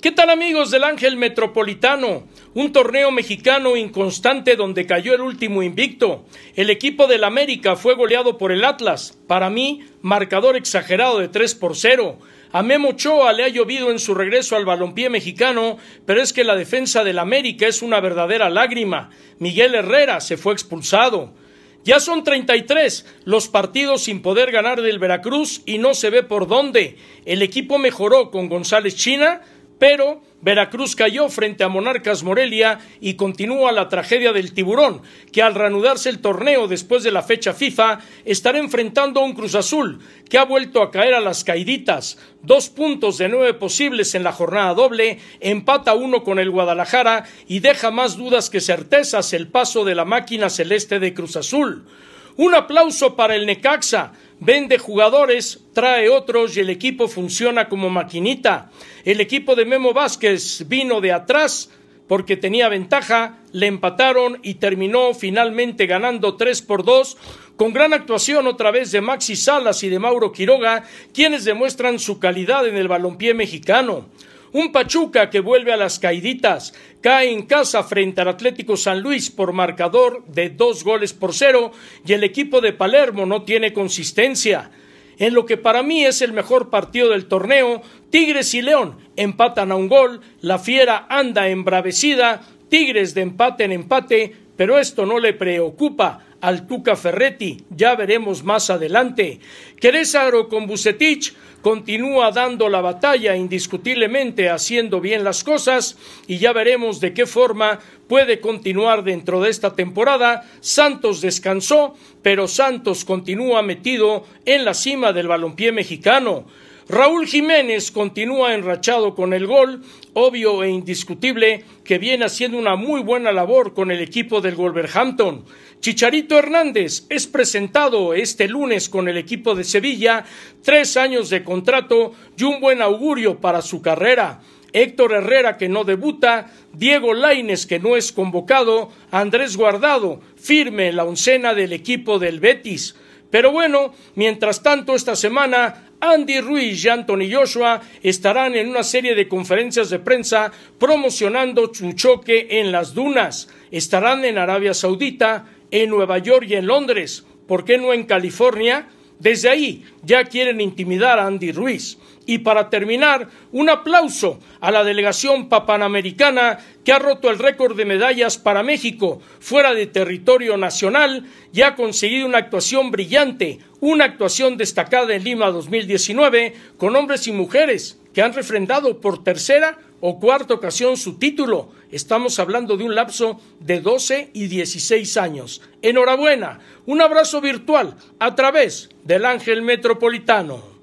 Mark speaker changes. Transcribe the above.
Speaker 1: ¿Qué tal amigos del Ángel Metropolitano? Un torneo mexicano inconstante donde cayó el último invicto. El equipo del América fue goleado por el Atlas. Para mí, marcador exagerado de 3 por 0. A Memo Ochoa le ha llovido en su regreso al balompié mexicano, pero es que la defensa del América es una verdadera lágrima. Miguel Herrera se fue expulsado. Ya son 33 los partidos sin poder ganar del Veracruz y no se ve por dónde. El equipo mejoró con González China, pero Veracruz cayó frente a Monarcas Morelia y continúa la tragedia del tiburón, que al reanudarse el torneo después de la fecha FIFA estará enfrentando a un Cruz Azul, que ha vuelto a caer a las caiditas. Dos puntos de nueve posibles en la jornada doble, empata uno con el Guadalajara y deja más dudas que certezas el paso de la máquina celeste de Cruz Azul. Un aplauso para el Necaxa, vende jugadores, trae otros y el equipo funciona como maquinita. El equipo de Memo Vázquez vino de atrás porque tenía ventaja, le empataron y terminó finalmente ganando 3 por 2 con gran actuación otra vez de Maxi Salas y de Mauro Quiroga, quienes demuestran su calidad en el balompié mexicano. Un Pachuca que vuelve a las caiditas. Cae en casa frente al Atlético San Luis por marcador de dos goles por cero y el equipo de Palermo no tiene consistencia. En lo que para mí es el mejor partido del torneo, Tigres y León empatan a un gol, la Fiera anda embravecida, Tigres de empate en empate, pero esto no le preocupa al Tuca Ferretti, ya veremos más adelante. Querésaro con Bucetich continúa dando la batalla indiscutiblemente, haciendo bien las cosas y ya veremos de qué forma puede continuar dentro de esta temporada. Santos descansó, pero Santos continúa metido en la cima del balompié mexicano. Raúl Jiménez continúa enrachado con el gol, obvio e indiscutible que viene haciendo una muy buena labor con el equipo del Wolverhampton. Chicharito Hernández es presentado este lunes con el equipo de Sevilla, tres años de contrato y un buen augurio para su carrera. Héctor Herrera que no debuta, Diego Laines que no es convocado, Andrés Guardado firme en la oncena del equipo del Betis. Pero bueno, mientras tanto esta semana Andy Ruiz y Anthony Joshua estarán en una serie de conferencias de prensa promocionando su choque en las dunas. Estarán en Arabia Saudita, en Nueva York y en Londres. ¿Por qué no en California? Desde ahí ya quieren intimidar a Andy Ruiz. Y para terminar, un aplauso a la delegación papanamericana que ha roto el récord de medallas para México fuera de territorio nacional y ha conseguido una actuación brillante, una actuación destacada en Lima 2019 con hombres y mujeres que han refrendado por tercera o cuarta ocasión su título. Estamos hablando de un lapso de 12 y 16 años. Enhorabuena. Un abrazo virtual a través del Ángel Metropolitano.